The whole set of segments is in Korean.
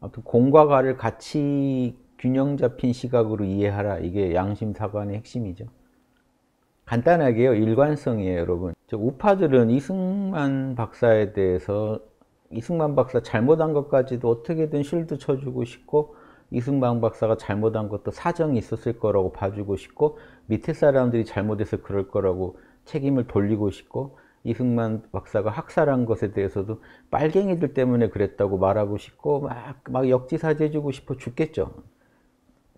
아무튼 공과 가를 같이 균형 잡힌 시각으로 이해하라. 이게 양심 사관의 핵심이죠. 간단하게요. 일관성이에요, 여러분. 저 우파들은 이승만 박사에 대해서 이승만 박사 잘못한 것까지도 어떻게든 실드 쳐주고 싶고 이승만 박사가 잘못한 것도 사정이 있었을 거라고 봐주고 싶고 밑에 사람들이 잘못해서 그럴 거라고 책임을 돌리고 싶고 이승만 박사가 학살한 것에 대해서도 빨갱이들 때문에 그랬다고 말하고 싶고 막, 막 역지사지해주고 싶어 죽겠죠.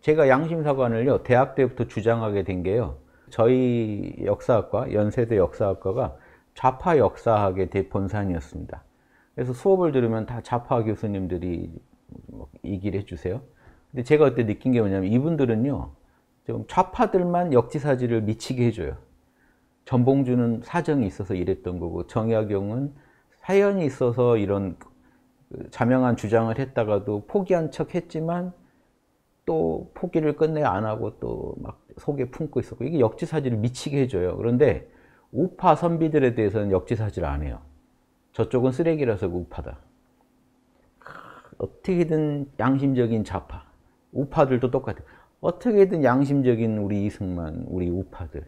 제가 양심사관을요 대학 때부터 주장하게 된 게요 저희 역사학과 연세대 역사학과가 좌파 역사학의 대본산이었습니다. 그래서 수업을 들으면 다 좌파 교수님들이 얘기를 뭐 해주세요. 근데 제가 그때 느낀 게 뭐냐면 이분들은요 좀 좌파들만 역지사지를 미치게 해줘요. 전봉주는 사정이 있어서 이랬던 거고 정약용은 사연이 있어서 이런 자명한 주장을 했다가도 포기한 척 했지만 또 포기를 끝내 안 하고 또 막 속에 품고 있었고 이게 역지사지를 미치게 해줘요. 그런데 우파 선비들에 대해서는 역지사지를 안 해요. 저쪽은 쓰레기라서 그 우파다. 어떻게든 양심적인 좌파, 우파들도 똑같아요. 어떻게든 양심적인 우리 이승만, 우리 우파들.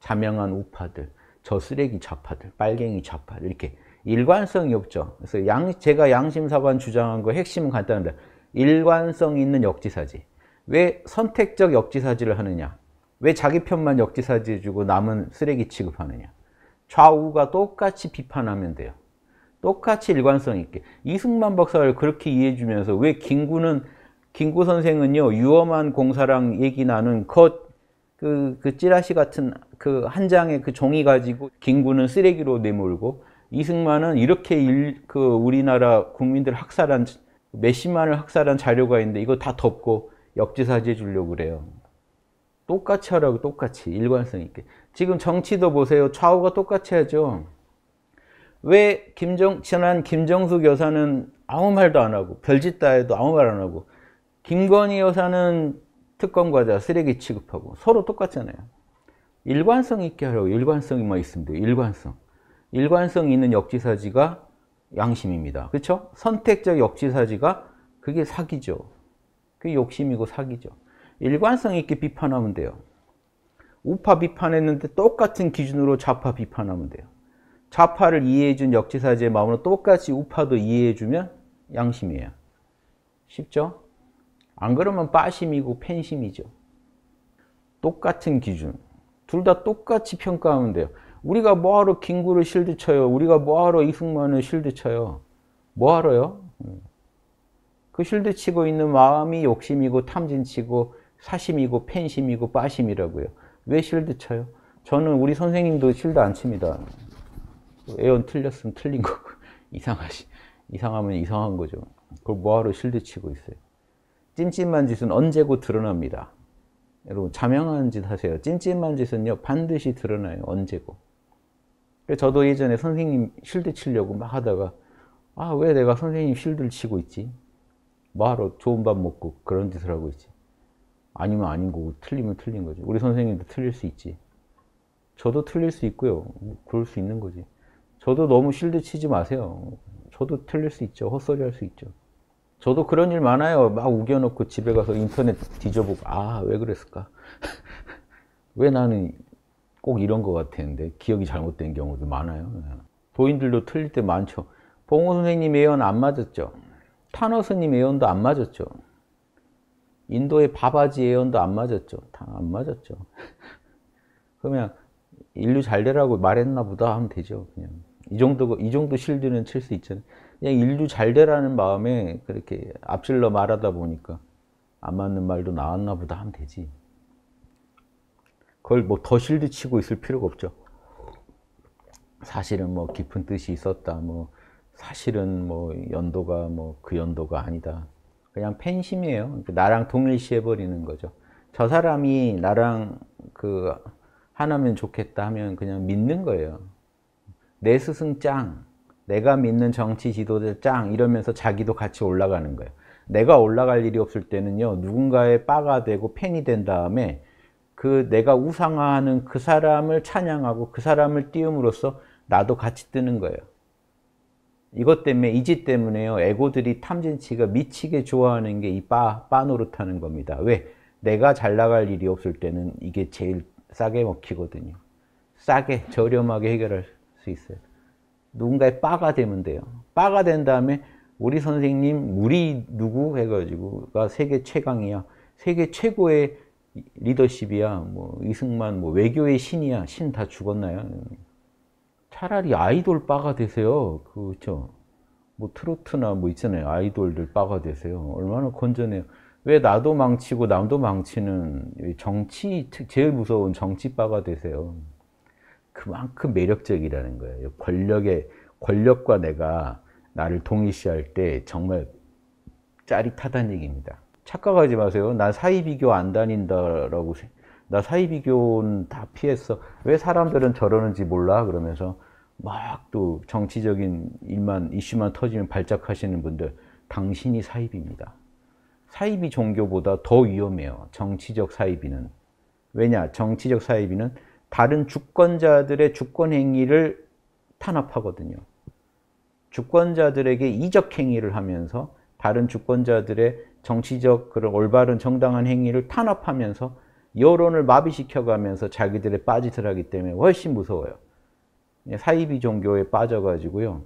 자명한 우파들, 저 쓰레기 좌파들, 빨갱이 좌파들 이렇게 일관성이 없죠. 그래서 양, 제가 양심사관 주장한 거 핵심은 간단합니다. 일관성 있는 역지사지. 왜 선택적 역지사지를 하느냐? 왜 자기 편만 역지사지 주고 남은 쓰레기 취급하느냐? 좌우가 똑같이 비판하면 돼요. 똑같이 일관성 있게. 이승만 박사를 그렇게 이해해주면서 왜 김구는, 김구 선생은요, 유엄한 공사랑 얘기 나는 것 그, 그 찌라시 같은 그 한 장의 그 종이 가지고 김구는 쓰레기로 내몰고 이승만은 이렇게 일, 그 우리나라 국민들 학살한 몇십만을 학살한 자료가 있는데 이거 다 덮고 역지사지해 주려고 그래요. 똑같이 하라고 똑같이 일관성 있게. 지금 정치도 보세요. 좌우가 똑같이 하죠. 왜 김정 지난 김정숙 여사는 아무 말도 안 하고 별짓 다 해도 아무 말 안 하고 김건희 여사는 특검과자 쓰레기 취급하고 서로 똑같잖아요. 일관성 있게 하려고 일관성이 뭐 있으면 돼요. 일관성. 일관성 있는 역지사지가 양심입니다. 그렇죠? 선택적 역지사지가 그게 사기죠. 그게 욕심이고 사기죠. 일관성 있게 비판하면 돼요. 우파 비판했는데 똑같은 기준으로 좌파 비판하면 돼요. 좌파를 이해해준 역지사지의 마음으로 똑같이 우파도 이해해주면 양심이에요. 쉽죠? 안 그러면 빠심이고 팬심이죠. 똑같은 기준. 둘 다 똑같이 평가하면 돼요. 우리가 뭐하러 김구를 실드 쳐요? 우리가 뭐하러 이승만을 실드 쳐요? 뭐하러요? 음. 그 실드 치고 있는 마음이 욕심이고 탐진치고 사심이고 팬심이고 빠심이라고요. 왜 실드 쳐요? 저는 우리 선생님도 실드 안 칩니다. 애원 틀렸으면 틀린 거고 이상하시 이상하면 이상한 거죠. 그걸 뭐하러 실드 치고 있어요. 찜찜한 짓은 언제고 드러납니다. 여러분 자명한 짓 하세요. 찜찜한 짓은요 반드시 드러나요. 언제고. 저도 예전에 선생님 실드 치려고 막 하다가 아 왜 내가 선생님 실드를 치고 있지? 뭐하러 좋은 밥 먹고 그런 짓을 하고 있지? 아니면 아닌 거고 틀리면 틀린 거지. 우리 선생님도 틀릴 수 있지. 저도 틀릴 수 있고요. 그럴 수 있는 거지. 저도 너무 실드 치지 마세요. 저도 틀릴 수 있죠. 헛소리 할 수 있죠. 저도 그런 일 많아요. 막 우겨놓고 집에 가서 인터넷 뒤져보고 아왜 그랬을까? 왜 나는 꼭 이런 것 같았는데 기억이 잘못된 경우도 많아요. 도인들도 예. 틀릴 때 많죠. 봉호 선생님 예언 안 맞았죠. 타너 스님 예언도 안 맞았죠. 인도의 바바지 예언도 안 맞았죠. 다 안 맞았죠. 그러면 인류 잘 되라고 말했나 보다 하면 되죠. 그냥 이 정도 이 정도 실드는 칠 수 있잖아요. 그냥 인류 잘 되라는 마음에 그렇게 앞질러 말하다 보니까 안 맞는 말도 나왔나 보다 하면 되지. 그걸 뭐 더 실드 치고 있을 필요가 없죠. 사실은 뭐 깊은 뜻이 있었다. 뭐 사실은 뭐 연도가 뭐 그 연도가 아니다. 그냥 팬심이에요. 그러니까 나랑 동일시해 버리는 거죠. 저 사람이 나랑 그 하나면 좋겠다 하면 그냥 믿는 거예요. 내 스승 짱. 내가 믿는 정치 지도자 짱 이러면서 자기도 같이 올라가는 거예요. 내가 올라갈 일이 없을 때는요. 누군가의 빠가 되고 팬이 된 다음에 그 내가 우상화하는 그 사람을 찬양하고 그 사람을 띄움으로써 나도 같이 뜨는 거예요. 이것 때문에 이지 때문에요. 에고들이 탐진치가 미치게 좋아하는 게 이 빠, 빠 노릇하는 겁니다. 왜? 내가 잘 나갈 일이 없을 때는 이게 제일 싸게 먹히거든요. 싸게 저렴하게 해결할 수 있어요. 누군가의 빠가 되면 돼요. 빠가 된 다음에 우리 선생님 우리 누구 해가지고가 세계 최강이야. 세계 최고의 리더십이야. 뭐 이승만 뭐 외교의 신이야. 신 다 죽었나요? 차라리 아이돌 빠가 되세요. 그렇죠. 뭐 트로트나 뭐 있잖아요. 아이돌들 빠가 되세요. 얼마나 건전해요. 왜 나도 망치고 남도 망치는 정치 제일 무서운 정치 빠가 되세요. 그만큼 매력적이라는 거예요. 권력의 권력과 내가 나를 동일시할 때 정말 짜릿하다는 얘기입니다. 착각하지 마세요. 난 사이비교 안 다닌다라고 나 사이비교는 다 피했어. 왜 사람들은 저러는지 몰라 그러면서 막 또 정치적인 일만 이슈만 터지면 발작하시는 분들 당신이 사이비입니다. 사이비 종교보다 더 위험해요. 정치적 사이비는 왜냐 정치적 사이비는 다른 주권자들의 주권 행위를 탄압하거든요. 주권자들에게 이적 행위를 하면서 다른 주권자들의 정치적 그런 올바른 정당한 행위를 탄압하면서 여론을 마비시켜가면서 자기들의 빠짓을 하기 때문에 훨씬 무서워요. 예, 사이비 종교에 빠져가지고요.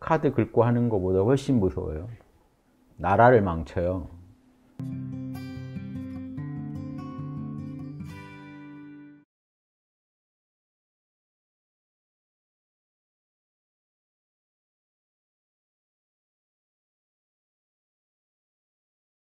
카드 긁고 하는 것보다 훨씬 무서워요. 나라를 망쳐요.